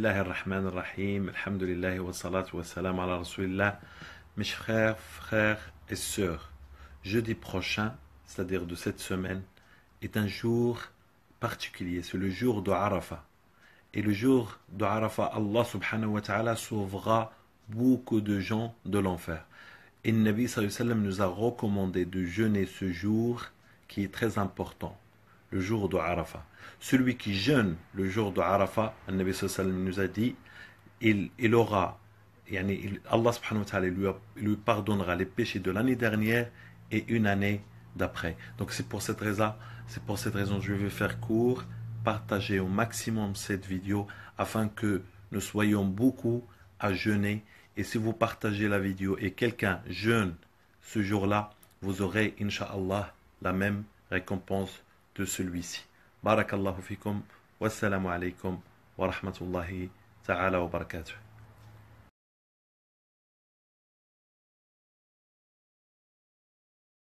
Mes frères, frères et jeudi prochain, c'est-à-dire de cette semaine, est un jour particulier, c'est le jour de Arafah Et le jour de Arafah, Allah subhanahu wa ta'ala sauvera beaucoup de gens de l'enfer. Et le Nabi sallam nous a recommandé de jeûner ce jour qui est très important le jour de Arafat. Celui qui jeûne le jour de Arafat, le Nabi nous a dit, il, aura, Allah lui, pardonnera les péchés de l'année dernière et une année d'après. Donc c'est pour cette raison, c'est pour cette raison que je vais faire court, partager au maximum cette vidéo afin que nous soyons beaucoup à jeûner. Et si vous partagez la vidéo et quelqu'un jeûne ce jour-là, vous aurez, inshallah la même récompense de celui-ci. Barakallahu fikum, wassalamu alaikum wa rahmatullahi ta'ala wa barakatuh.